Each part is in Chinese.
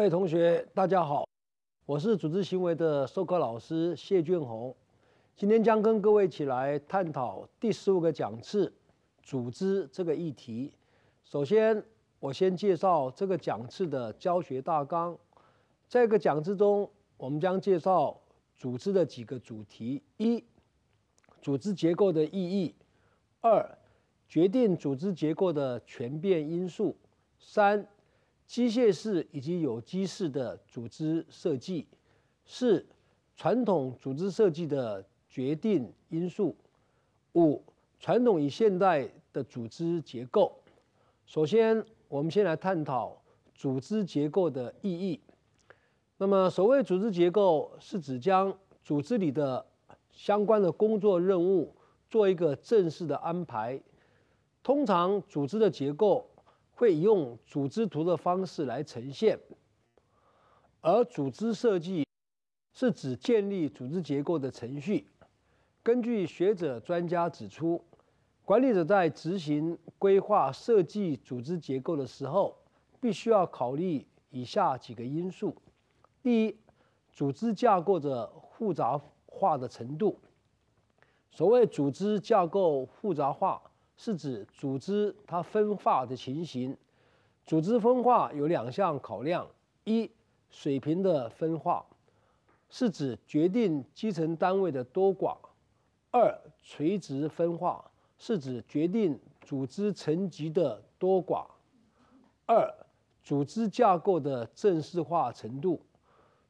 各位同学，大家好，我是组织行为的授课老师谢俊宏，今天将跟各位一起来探讨第十五个讲次，组织这个议题。首先，我先介绍这个讲次的教学大纲。在这个讲次中，我们将介绍组织的几个主题：一、组织结构的意义；二、决定组织结构的全变因素；三。机械式以及有机式的组织设计，是传统组织设计的决定因素。五、传统与现代的组织结构。首先，我们先来探讨组织结构的意义。那么，所谓组织结构，是指将组织里的相关的工作任务做一个正式的安排。通常，组织的结构。会用组织图的方式来呈现，而组织设计是指建立组织结构的程序。根据学者专家指出，管理者在执行规划设计组织结构的时候，必须要考虑以下几个因素：第一，组织架构的复杂化的程度。所谓组织架构复杂化。是指组织它分化的情形。组织分化有两项考量：一、水平的分化，是指决定基层单位的多寡；二、垂直分化，是指决定组织层级的多寡。二、组织架构的正式化程度。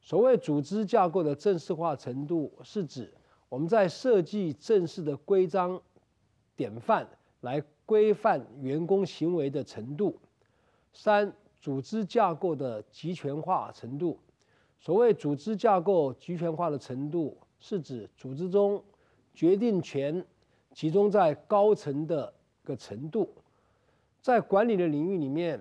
所谓组织架构的正式化程度，是指我们在设计正式的规章、典范。来规范员工行为的程度。三、组织架构的集权化程度。所谓组织架构集权化的程度，是指组织中决定权集中在高层的个程度。在管理的领域里面，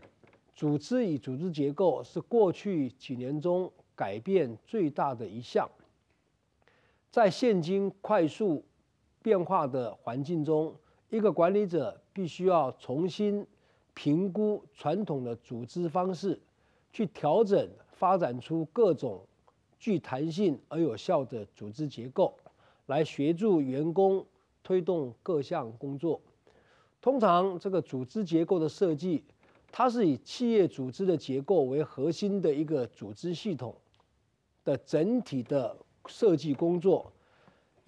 组织与组织结构是过去几年中改变最大的一项。在现今快速变化的环境中。一个管理者必须要重新评估传统的组织方式，去调整、发展出各种具弹性而有效的组织结构，来协助员工推动各项工作。通常，这个组织结构的设计，它是以企业组织的结构为核心的一个组织系统的整体的设计工作。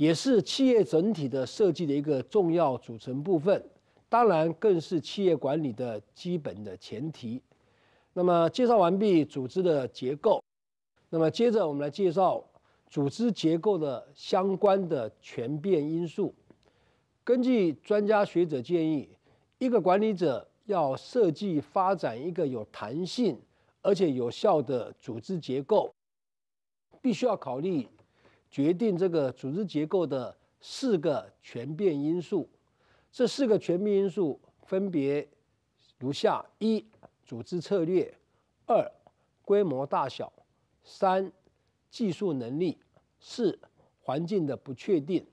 也是企业整体的设计的一个重要组成部分，当然更是企业管理的基本的前提。那么介绍完毕组织的结构，那么接着我们来介绍组织结构的相关的权变因素。根据专家学者建议，一个管理者要设计发展一个有弹性而且有效的组织结构，必须要考虑。决定这个组织结构的四个全变因素，这四个全变因素分别如下：一、组织策略；二、规模大小；三、技术能力；四、环境的不确定。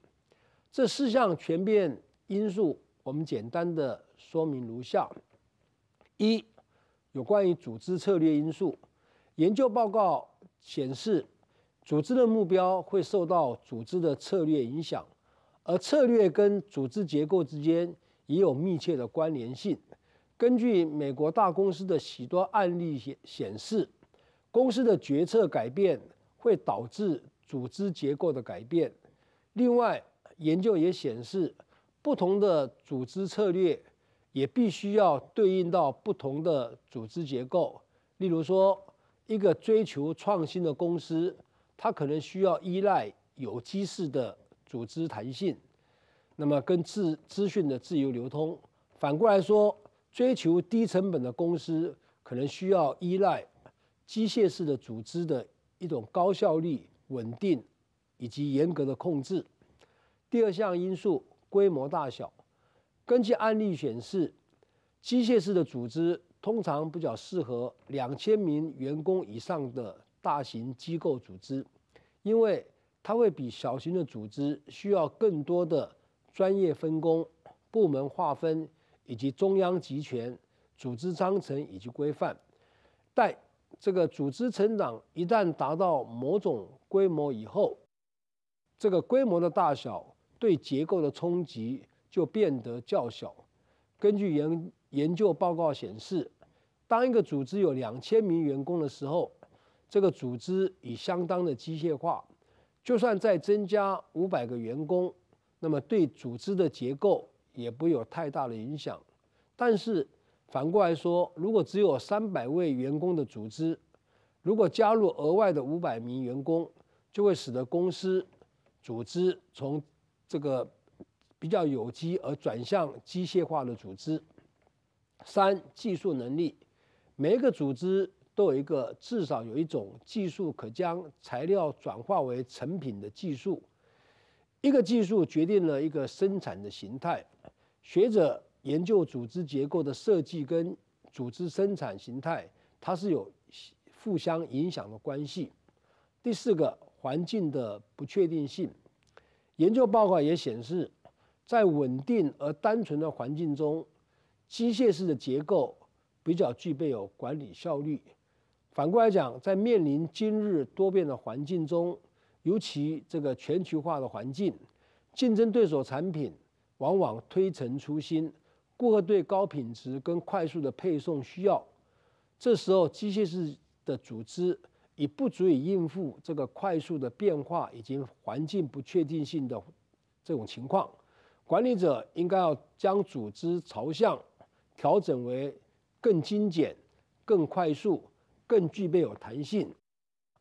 这四项全变因素，我们简单的说明如下：一、有关于组织策略因素，研究报告显示。组织的目标会受到组织的策略影响，而策略跟组织结构之间也有密切的关联性。根据美国大公司的许多案例显显示，公司的决策改变会导致组织结构的改变。另外，研究也显示，不同的组织策略也必须要对应到不同的组织结构。例如说，一个追求创新的公司。它可能需要依赖有机式的组织弹性，那么跟资资讯的自由流通。反过来说，追求低成本的公司可能需要依赖机械式的组织的一种高效率、稳定以及严格的控制。第二项因素，规模大小。根据案例显示，机械式的组织通常比较适合两千名员工以上的。大型机构组织，因为它会比小型的组织需要更多的专业分工、部门划分以及中央集权、组织章程以及规范。但这个组织成长一旦达到某种规模以后，这个规模的大小对结构的冲击就变得较小。根据研研究报告显示，当一个组织有两千名员工的时候，这个组织已相当的机械化，就算再增加五百个员工，那么对组织的结构也不有太大的影响。但是反过来说，如果只有三百位员工的组织，如果加入额外的五百名员工，就会使得公司组织从这个比较有机而转向机械化的组织。三、技术能力，每一个组织。都有一个至少有一种技术可将材料转化为成品的技术，一个技术决定了一个生产的形态。学者研究组织结构的设计跟组织生产形态，它是有互相影响的关系。第四个，环境的不确定性。研究报告也显示，在稳定而单纯的环境中，机械式的结构比较具备有管理效率。反过来讲，在面临今日多变的环境中，尤其这个全球化的环境，竞争对手产品往往推陈出新，顾客对高品质跟快速的配送需要，这时候机械式的组织已不足以应付这个快速的变化以及环境不确定性的这种情况，管理者应该要将组织朝向调整为更精简、更快速。更具备有弹性，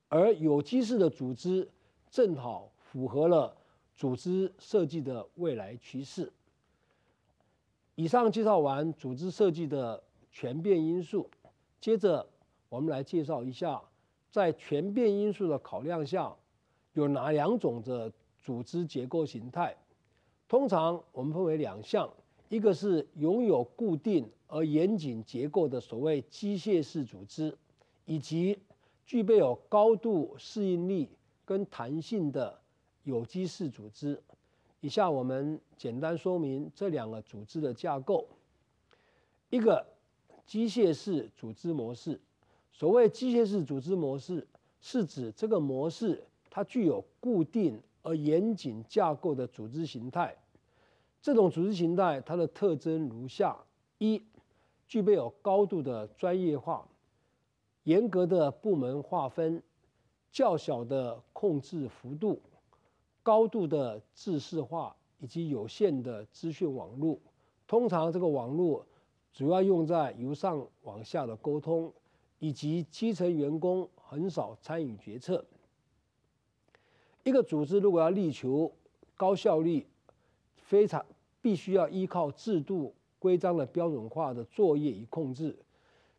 而有机式的组织正好符合了组织设计的未来趋势。以上介绍完组织设计的全变因素，接着我们来介绍一下，在全变因素的考量下，有哪两种的组织结构形态？通常我们分为两项，一个是拥有固定而严谨结构的所谓机械式组织。以及具备有高度适应力跟弹性的有机式组织。以下我们简单说明这两个组织的架构。一个机械式组织模式，所谓机械式组织模式，是指这个模式它具有固定而严谨架构的组织形态。这种组织形态它的特征如下：一，具备有高度的专业化。严格的部门划分、较小的控制幅度、高度的制式化以及有限的资讯网络，通常这个网络主要用在由上往下的沟通，以及基层员工很少参与决策。一个组织如果要力求高效率，非常必须要依靠制度规章的标准化的作业与控制，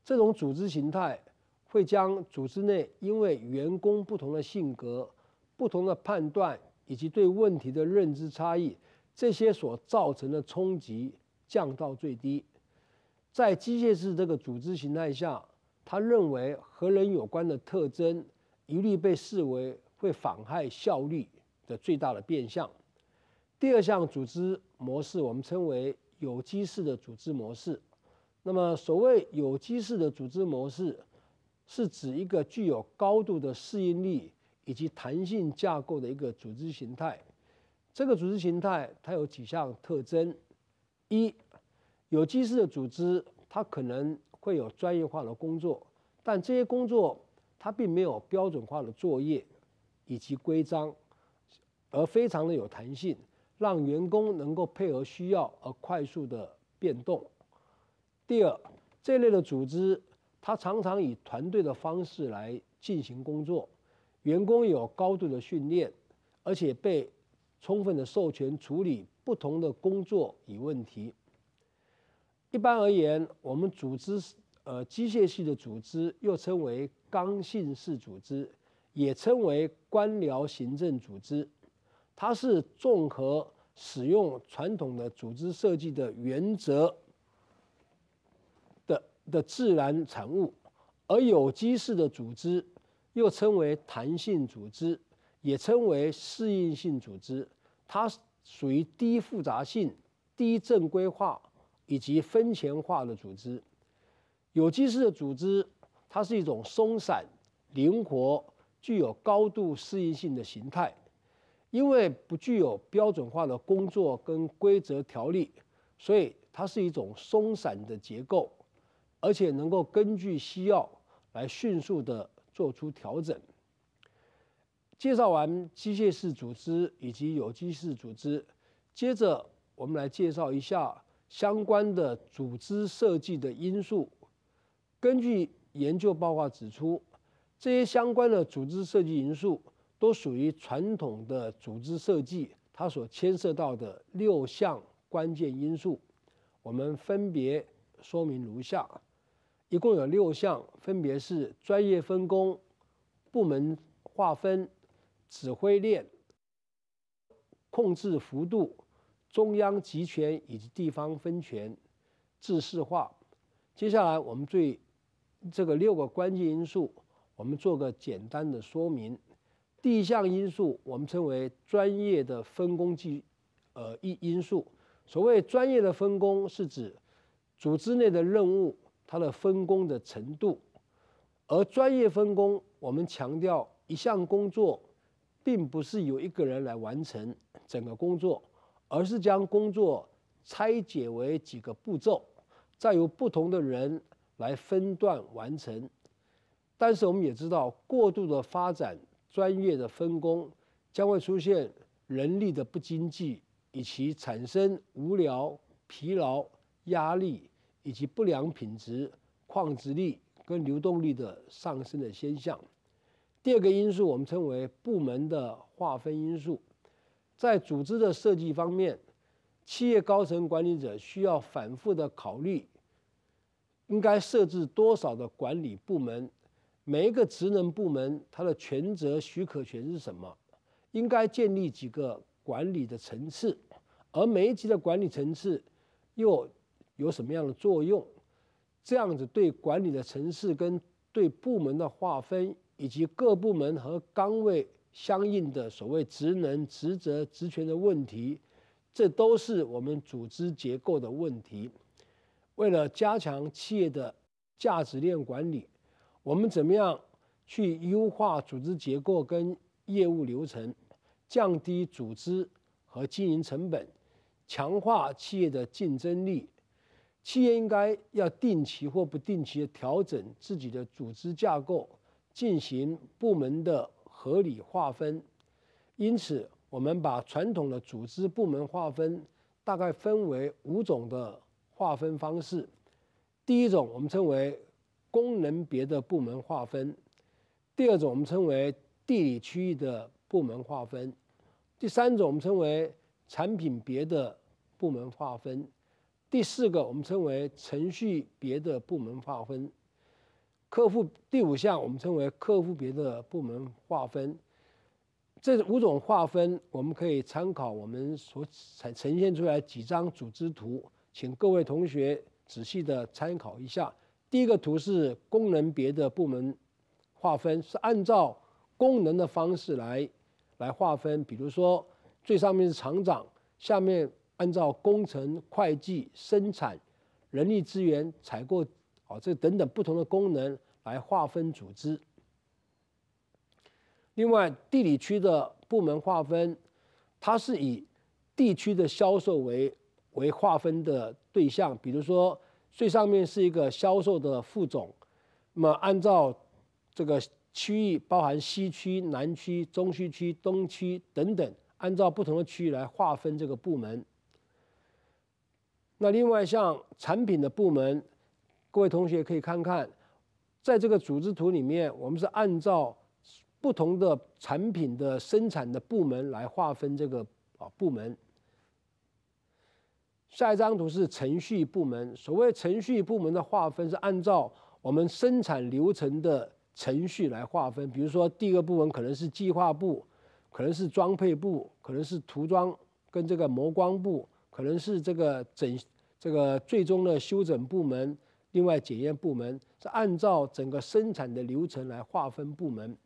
这种组织形态。会将组织内因为员工不同的性格、不同的判断以及对问题的认知差异，这些所造成的冲击降到最低。在机械式这个组织形态下，他认为和人有关的特征一律被视为会妨害效率的最大的变相。第二项组织模式，我们称为有机式的组织模式。那么，所谓有机式的组织模式。是指一个具有高度的适应力以及弹性架构的一个组织形态。这个组织形态它有几项特征：一、有机式的组织，它可能会有专业化的工作，但这些工作它并没有标准化的作业以及规章，而非常的有弹性，让员工能够配合需要而快速的变动。第二，这类的组织。他常常以团队的方式来进行工作，员工有高度的训练，而且被充分的授权处理不同的工作与问题。一般而言，我们组织呃机械系的组织又称为刚性式组织，也称为官僚行政组织。它是综合使用传统的组织设计的原则的。的自然产物，而有机式的组织又称为弹性组织，也称为适应性组织。它属于低复杂性、低正规化以及分前化的组织。有机式的组织，它是一种松散、灵活、具有高度适应性的形态。因为不具有标准化的工作跟规则条例，所以它是一种松散的结构。而且能够根据需要来迅速的做出调整。介绍完机械式组织以及有机式组织，接着我们来介绍一下相关的组织设计的因素。根据研究报告指出，这些相关的组织设计因素都属于传统的组织设计它所牵涉到的六项关键因素，我们分别说明如下。一共有六项，分别是专业分工、部门划分、指挥链、控制幅度、中央集权以及地方分权、制式化。接下来，我们对这个六个关键因素，我们做个简单的说明。第一项因素，我们称为专业的分工技，呃，一因素。所谓专业的分工，是指组织内的任务。它的分工的程度，而专业分工，我们强调一项工作，并不是由一个人来完成整个工作，而是将工作拆解为几个步骤，再由不同的人来分段完成。但是我们也知道，过度的发展专业的分工，将会出现人力的不经济，以及产生无聊、疲劳、压力。以及不良品质、矿值率跟流动率的上升的现象。第二个因素，我们称为部门的划分因素，在组织的设计方面，企业高层管理者需要反复的考虑，应该设置多少的管理部门，每一个职能部门它的权责许可权是什么，应该建立几个管理的层次，而每一级的管理层次又。有什么样的作用？这样子对管理的城市跟对部门的划分，以及各部门和岗位相应的所谓职能、职责、职权的问题，这都是我们组织结构的问题。为了加强企业的价值链管理，我们怎么样去优化组织结构跟业务流程，降低组织和经营成本，强化企业的竞争力？企业应该要定期或不定期的调整自己的组织架构，进行部门的合理划分。因此，我们把传统的组织部门划分大概分为五种的划分方式。第一种，我们称为功能别的部门划分；第二种，我们称为地理区域的部门划分；第三种，我们称为产品别的部门划分。第四个，我们称为程序别的部门划分；客户第五项，我们称为客户别的部门划分。这五种划分，我们可以参考我们所呈呈现出来几张组织图，请各位同学仔细的参考一下。第一个图是功能别的部门划分，是按照功能的方式来来划分。比如说，最上面是厂长，下面。按照工程、会计、生产、人力资源、采购啊，这等等不同的功能来划分组织。另外，地理区的部门划分，它是以地区的销售为为划分的对象。比如说，最上面是一个销售的副总，那么按照这个区域包含西区、南区、中区、区东区等等，按照不同的区域来划分这个部门。那另外像产品的部门，各位同学可以看看，在这个组织图里面，我们是按照不同的产品的生产的部门来划分这个啊部门。下一张图是程序部门，所谓程序部门的划分是按照我们生产流程的程序来划分。比如说，第一个部门可能是计划部，可能是装配部，可能是涂装跟这个磨光部。可能是这个整这个最终的修整部门，另外检验部门是按照整个生产的流程来划分部门。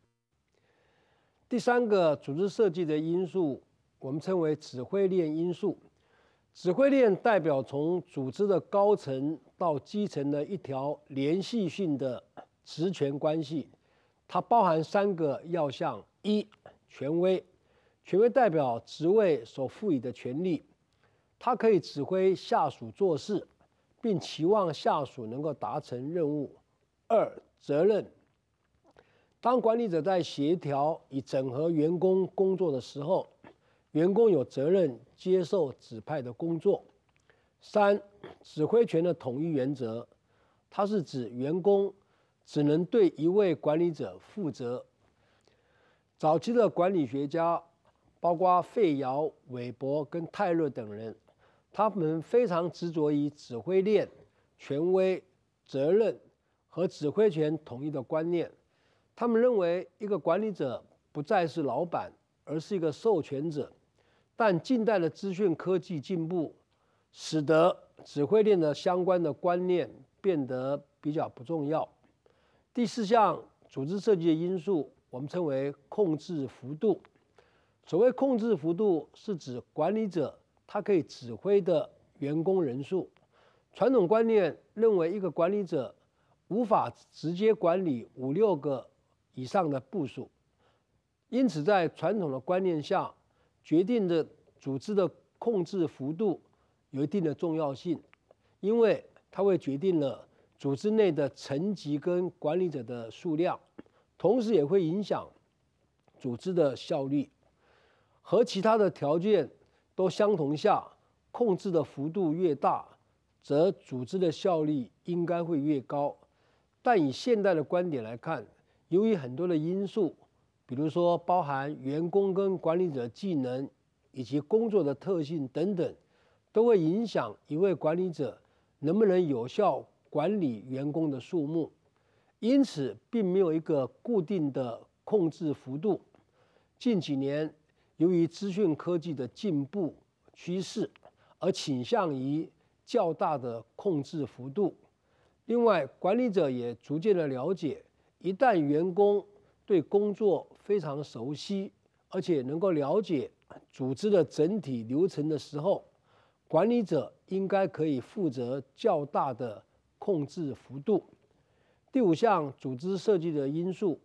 第三个组织设计的因素，我们称为指挥链因素。指挥链代表从组织的高层到基层的一条联系性的职权关系，它包含三个要项：一、权威，权威代表职位所赋予的权利。他可以指挥下属做事，并期望下属能够达成任务。二、责任。当管理者在协调与整合员工工作的时候，员工有责任接受指派的工作。三、指挥权的统一原则。它是指员工只能对一位管理者负责。早期的管理学家包括费尧、韦伯跟泰勒等人。他们非常执着于指挥链、权威、责任和指挥权统一的观念。他们认为，一个管理者不再是老板，而是一个授权者。但近代的资讯科技进步，使得指挥链的相关的观念变得比较不重要。第四项组织设计的因素，我们称为控制幅度。所谓控制幅度，是指管理者。他可以指挥的员工人数，传统观念认为一个管理者无法直接管理五六个以上的部属，因此在传统的观念下，决定着组织的控制幅度有一定的重要性，因为它会决定了组织内的层级跟管理者的数量，同时也会影响组织的效率和其他的条件。都相同下，控制的幅度越大，则组织的效率应该会越高。但以现代的观点来看，由于很多的因素，比如说包含员工跟管理者技能，以及工作的特性等等，都会影响一位管理者能不能有效管理员工的数目。因此，并没有一个固定的控制幅度。近几年。由于资讯科技的进步趋势，而倾向于较大的控制幅度。另外，管理者也逐渐的了解，一旦员工对工作非常熟悉，而且能够了解组织的整体流程的时候，管理者应该可以负责较大的控制幅度。第五项组织设计的因素，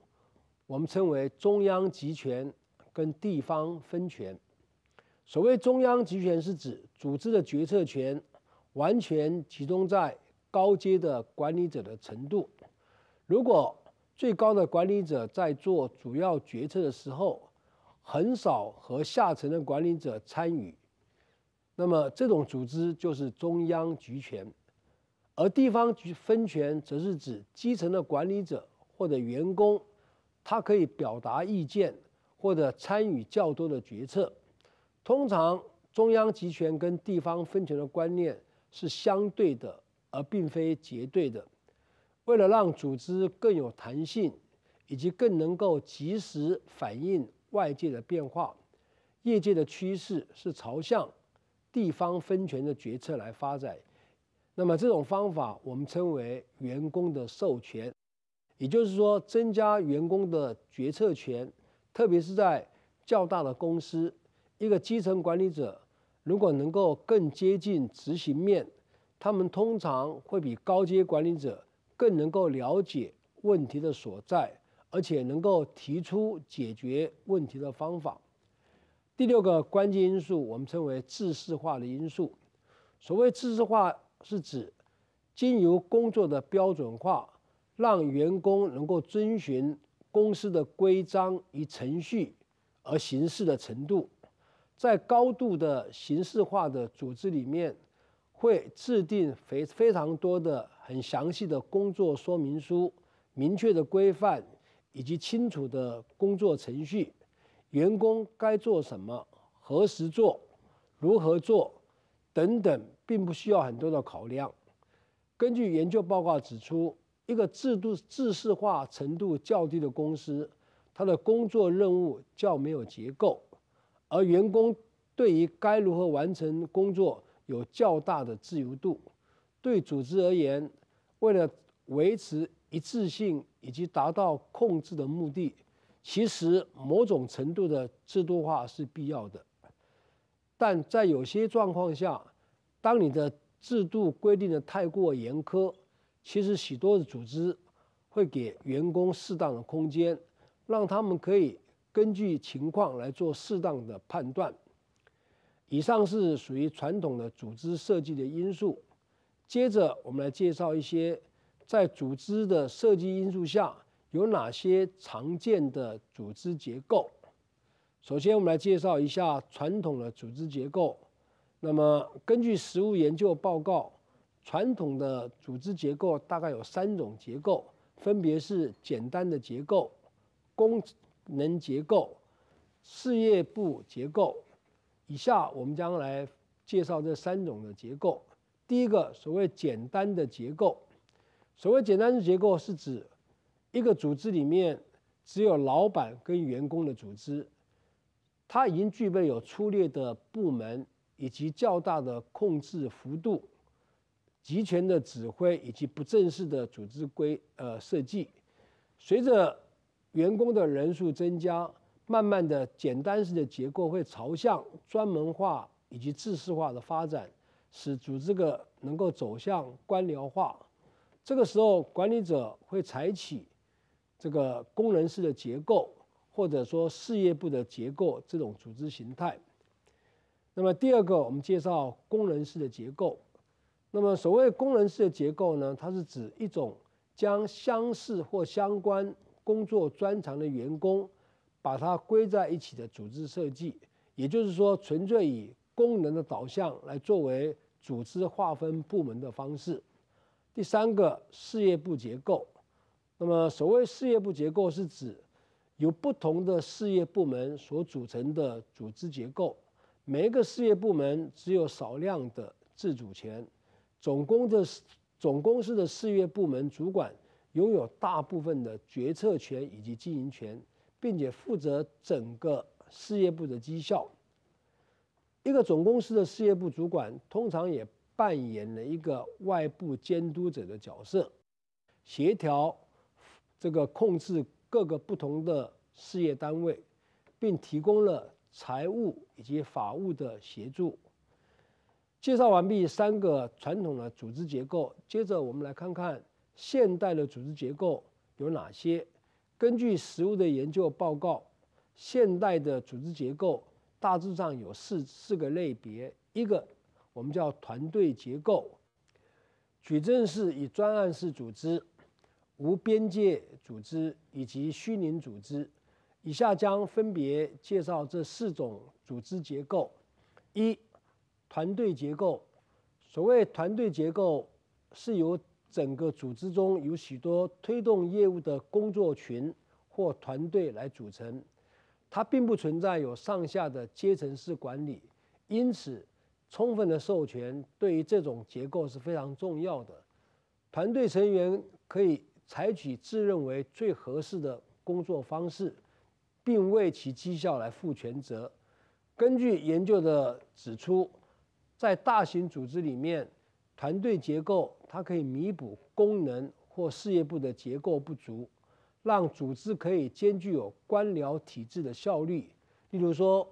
我们称为中央集权。跟地方分权，所谓中央集权是指组织的决策权完全集中在高阶的管理者的程度。如果最高的管理者在做主要决策的时候，很少和下层的管理者参与，那么这种组织就是中央集权。而地方分权则是指基层的管理者或者员工，他可以表达意见。或者参与较多的决策，通常中央集权跟地方分权的观念是相对的，而并非绝对的。为了让组织更有弹性，以及更能够及时反映外界的变化，业界的趋势是朝向地方分权的决策来发展。那么，这种方法我们称为员工的授权，也就是说，增加员工的决策权。特别是在较大的公司，一个基层管理者如果能够更接近执行面，他们通常会比高阶管理者更能够了解问题的所在，而且能够提出解决问题的方法。第六个关键因素，我们称为制式化的因素。所谓制式化，是指经营工作的标准化，让员工能够遵循。公司的规章与程序，而行事的程度，在高度的形式化的组织里面，会制定非非常多的很详细的工作说明书、明确的规范以及清楚的工作程序。员工该做什么、何时做、如何做等等，并不需要很多的考量。根据研究报告指出。一个制度、制式化程度较低的公司，它的工作任务较没有结构，而员工对于该如何完成工作有较大的自由度。对组织而言，为了维持一致性以及达到控制的目的，其实某种程度的制度化是必要的。但在有些状况下，当你的制度规定的太过严苛，其实许多的组织会给员工适当的空间，让他们可以根据情况来做适当的判断。以上是属于传统的组织设计的因素。接着，我们来介绍一些在组织的设计因素下有哪些常见的组织结构。首先，我们来介绍一下传统的组织结构。那么，根据实务研究报告。传统的组织结构大概有三种结构，分别是简单的结构、功能结构、事业部结构。以下我们将来介绍这三种的结构。第一个，所谓简单的结构，所谓简单的结构是指一个组织里面只有老板跟员工的组织，它已经具备有粗略的部门以及较大的控制幅度。集权的指挥以及不正式的组织规呃设计，随着员工的人数增加，慢慢的简单式的结构会朝向专门化以及制式化的发展，使组织个能够走向官僚化。这个时候，管理者会采取这个功能式的结构，或者说事业部的结构这种组织形态。那么第二个，我们介绍功能式的结构。那么，所谓功能式的结构呢，它是指一种将相似或相关工作专长的员工，把它归在一起的组织设计。也就是说，纯粹以功能的导向来作为组织划分部门的方式。第三个事业部结构，那么所谓事业部结构是指由不同的事业部门所组成的组织结构，每一个事业部门只有少量的自主权。总公的总公司的事业部门主管拥有大部分的决策权以及经营权，并且负责整个事业部的绩效。一个总公司的事业部主管通常也扮演了一个外部监督者的角色，协调这个控制各个不同的事业单位，并提供了财务以及法务的协助。介绍完毕，三个传统的组织结构。接着，我们来看看现代的组织结构有哪些。根据实物的研究报告，现代的组织结构大致上有四四个类别：一个我们叫团队结构、矩阵式与专案式组织、无边界组织以及虚拟组织。以下将分别介绍这四种组织结构。一。团队结构，所谓团队结构，是由整个组织中有许多推动业务的工作群或团队来组成。它并不存在有上下的阶层式管理，因此，充分的授权对于这种结构是非常重要的。团队成员可以采取自认为最合适的工作方式，并为其绩效来负全责。根据研究的指出。在大型组织里面，团队结构它可以弥补功能或事业部的结构不足，让组织可以兼具有官僚体制的效率。例如说，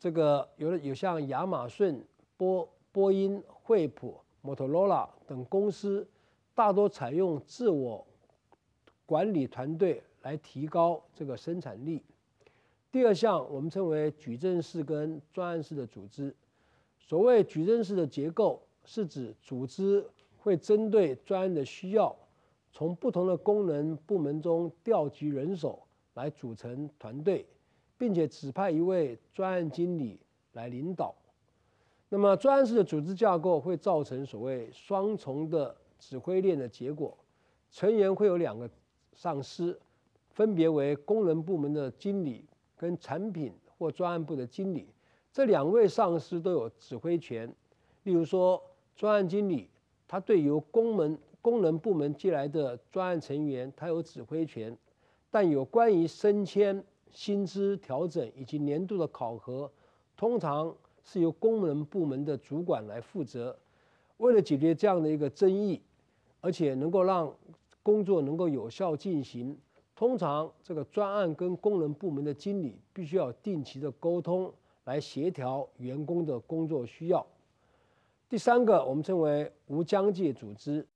这个有有像亚马逊、波波音、惠普、摩托罗拉等公司，大多采用自我管理团队来提高这个生产力。第二项我们称为矩阵式跟专案式的组织。所谓矩阵式的结构，是指组织会针对专案的需要，从不同的功能部门中调集人手来组成团队，并且指派一位专案经理来领导。那么，专案式的组织架构会造成所谓双重的指挥链的结果，成员会有两个上司，分别为功能部门的经理跟产品或专案部的经理。这两位上司都有指挥权，例如说专案经理，他对由公门功能部门寄来的专案成员，他有指挥权。但有关于升迁、薪资调整以及年度的考核，通常是由功能部门的主管来负责。为了解决这样的一个争议，而且能够让工作能够有效进行，通常这个专案跟功能部门的经理必须要定期的沟通。来协调员工的工作需要。第三个，我们称为无疆界组织。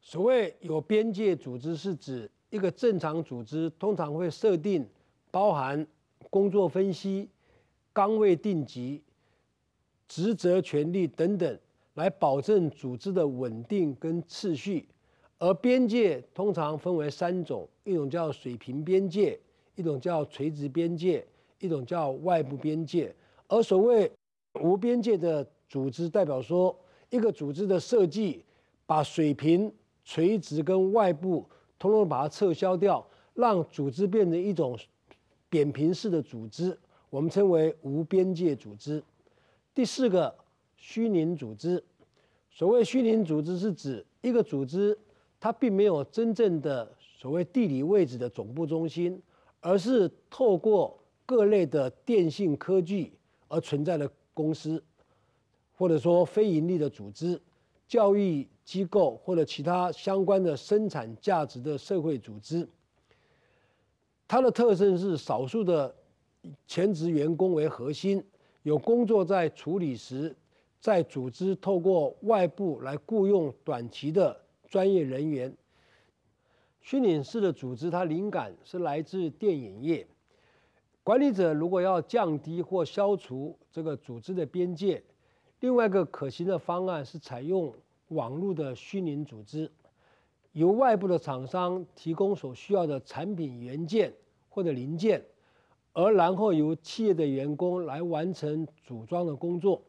所谓有边界组织，是指一个正常组织通常会设定包含工作分析、岗位定级、职责权利等等，来保证组织的稳定跟次序。而边界通常分为三种：一种叫水平边界，一种叫垂直边界。一种叫外部边界，而所谓无边界的组织，代表说一个组织的设计，把水平、垂直跟外部通通把它撤销掉，让组织变成一种扁平式的组织，我们称为无边界组织。第四个，虚拟组织，所谓虚拟组织是指一个组织，它并没有真正的所谓地理位置的总部中心，而是透过。各类的电信科技而存在的公司，或者说非盈利的组织、教育机构或者其他相关的生产价值的社会组织，它的特征是少数的全职员工为核心，有工作在处理时，在组织透过外部来雇佣短期的专业人员。虚拟式的组织，它灵感是来自电影业。管理者如果要降低或消除这个组织的边界，另外一个可行的方案是采用网络的虚拟组织，由外部的厂商提供所需要的产品原件或者零件，而然后由企业的员工来完成组装的工作。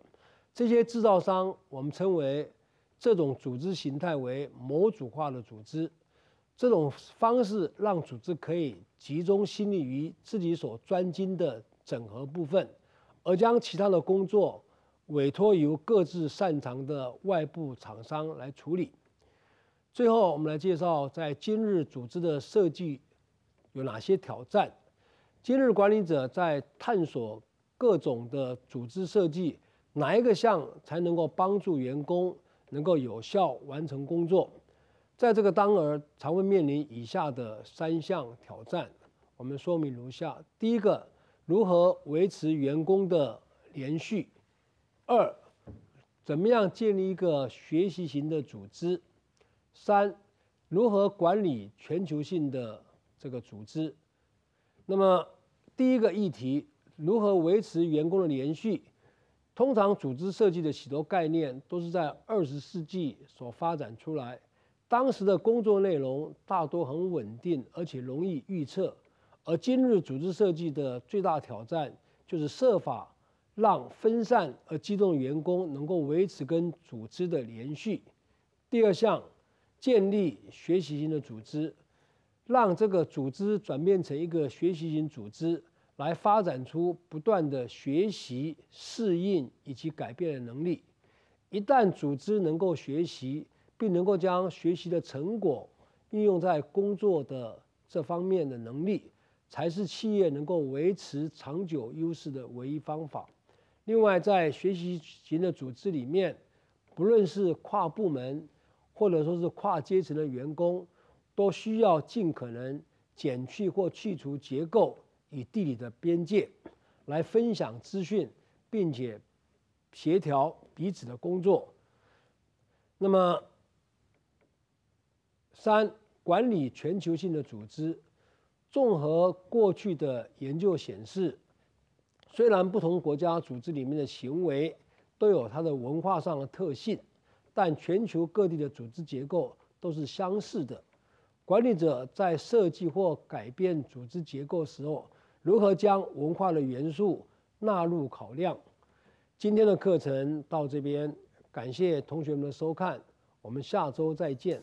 这些制造商我们称为这种组织形态为模组化的组织。这种方式让组织可以集中心力于自己所专精的整合部分，而将其他的工作委托由各自擅长的外部厂商来处理。最后，我们来介绍在今日组织的设计有哪些挑战。今日管理者在探索各种的组织设计，哪一个项才能够帮助员工能够有效完成工作？在这个当儿，常会面临以下的三项挑战，我们说明如下：第一个，如何维持员工的连续；二，怎么样建立一个学习型的组织；三，如何管理全球性的这个组织。那么，第一个议题，如何维持员工的连续？通常，组织设计的许多概念都是在二十世纪所发展出来。当时的工作内容大多很稳定，而且容易预测。而今日组织设计的最大挑战就是设法让分散而机动员工能够维持跟组织的连续。第二项，建立学习型的组织，让这个组织转变成一个学习型组织，来发展出不断的学习、适应以及改变的能力。一旦组织能够学习，并能够将学习的成果应用在工作的这方面的能力，才是企业能够维持长久优势的唯一方法。另外，在学习型的组织里面，不论是跨部门或者说是跨阶层的员工，都需要尽可能减去或去除结构与地理的边界，来分享资讯，并且协调彼此的工作。那么。三、管理全球性的组织。综合过去的研究显示，虽然不同国家组织里面的行为都有它的文化上的特性，但全球各地的组织结构都是相似的。管理者在设计或改变组织结构时候，如何将文化的元素纳入考量？今天的课程到这边，感谢同学们的收看，我们下周再见。